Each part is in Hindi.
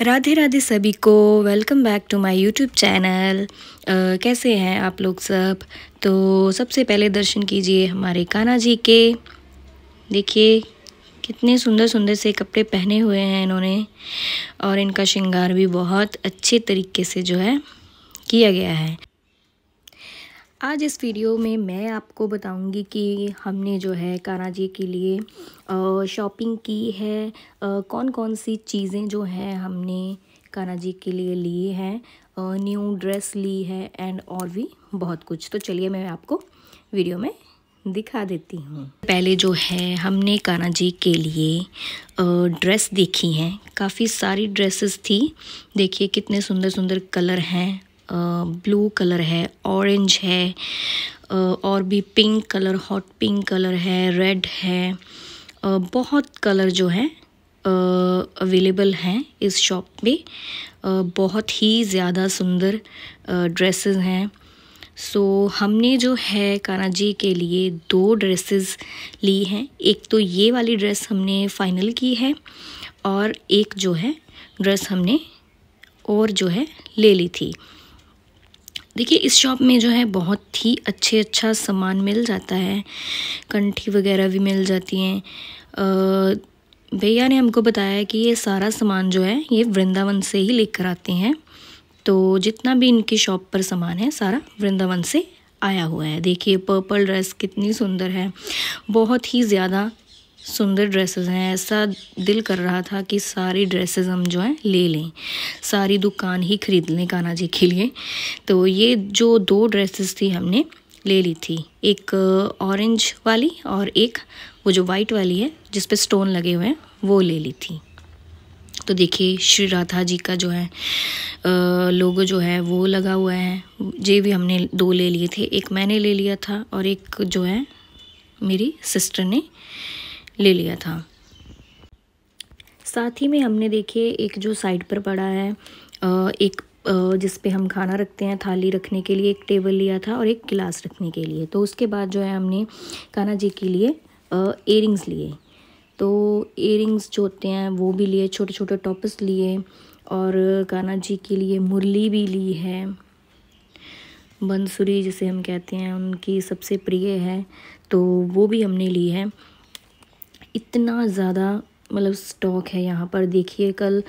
राधे राधे सभी को welcome back to my YouTube channel कैसे हैं आप लोग सब तो सबसे पहले दर्शन कीजिए हमारे कान्हा जी के देखिए कितने सुंदर सुंदर से कपड़े पहने हुए हैं इन्होंने और इनका श्रृंगार भी बहुत अच्छे तरीके से जो है किया गया है आज इस वीडियो में मैं आपको बताऊंगी कि हमने जो है काना जी के लिए शॉपिंग की है कौन कौन सी चीज़ें जो हैं हमने काना जी के लिए ली हैं न्यू ड्रेस ली है एंड और भी बहुत कुछ तो चलिए मैं आपको वीडियो में दिखा देती हूँ पहले जो है हमने काना जी के लिए ड्रेस देखी हैं काफ़ी सारी ड्रेसेस थी देखिए कितने सुंदर सुंदर कलर हैं ब्लू कलर है ऑरेंज है और भी pink colour hot pink colour है रेड है बहुत कलर जो है अवेलेबल हैं इस शॉप में बहुत ही ज़्यादा सुंदर ड्रेसेस हैं सो so, हमने जो है काना जी के लिए दो ड्रेसेस ली हैं एक तो ये वाली ड्रेस हमने फ़ाइनल की है और एक जो है ड्रेस हमने और जो है ले ली थी देखिए इस शॉप में जो है बहुत ही अच्छे अच्छा सामान मिल जाता है कंठी वगैरह भी मिल जाती हैं भैया ने हमको बताया कि ये सारा सामान जो है ये वृंदावन से ही लेकर आते हैं तो जितना भी इनकी शॉप पर सामान है सारा वृंदावन से आया हुआ है देखिए पर्पल ड्रेस कितनी सुंदर है बहुत ही ज़्यादा सुंदर ड्रेसेस हैं ऐसा दिल कर रहा था कि सारी ड्रेसेस हम जो हैं ले लें सारी दुकान ही ख़रीद लें काना जी के लिए तो ये जो दो ड्रेसेस थी हमने ले ली थी एक ऑरेंज वाली और एक वो जो वाइट वाली है जिस पे स्टोन लगे हुए हैं वो ले ली थी तो देखिए श्री राधा जी का जो है लोगो जो है वो लगा हुआ है ये भी हमने दो ले लिए थे एक मैंने ले लिया था और एक जो है मेरी सिस्टर ने ले लिया था साथ ही में हमने देखे एक जो साइड पर पड़ा है एक जिस पे हम खाना रखते हैं थाली रखने के लिए एक टेबल लिया था और एक गिलास रखने के लिए तो उसके बाद जो है हमने कान्हा जी के लिए एयरिंग्स लिए तो एयरिंग्स जो होते हैं वो भी लिए छोटे छोटे टॉपस लिए और कान्हा जी के लिए मुरली भी ली है बंसुरी जिसे हम कहते हैं उनकी सबसे प्रिय है तो वो भी हमने ली है इतना ज़्यादा मतलब स्टॉक है यहाँ पर देखिए कल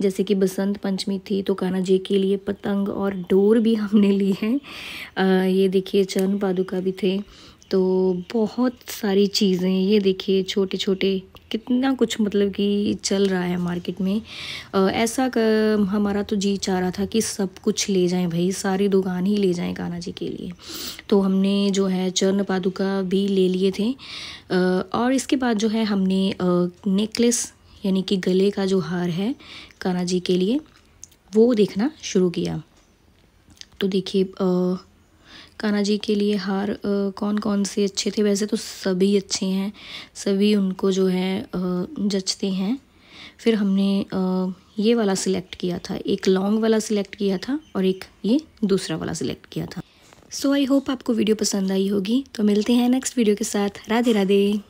जैसे कि बसंत पंचमी थी तो कान्हा जी के लिए पतंग और डोर भी हमने लिए हैं ये देखिए चरण पादुका भी थे तो बहुत सारी चीज़ें ये देखिए छोटे छोटे कितना कुछ मतलब कि चल रहा है मार्केट में आ, ऐसा कर, हमारा तो जी चाह रहा था कि सब कुछ ले जाएं भाई सारी दुकान ही ले जाएं काना जी के लिए तो हमने जो है चरण पादुका भी ले लिए थे आ, और इसके बाद जो है हमने नेकलेस यानी कि गले का जो हार है काना जी के लिए वो देखना शुरू किया तो देखिए कान्हा जी के लिए हार कौन कौन से अच्छे थे वैसे तो सभी अच्छे हैं सभी उनको जो है जचते हैं फिर हमने ये वाला सिलेक्ट किया था एक लॉन्ग वाला सिलेक्ट किया था और एक ये दूसरा वाला सिलेक्ट किया था सो आई होप आपको वीडियो पसंद आई होगी तो मिलते हैं नेक्स्ट वीडियो के साथ राधे राधे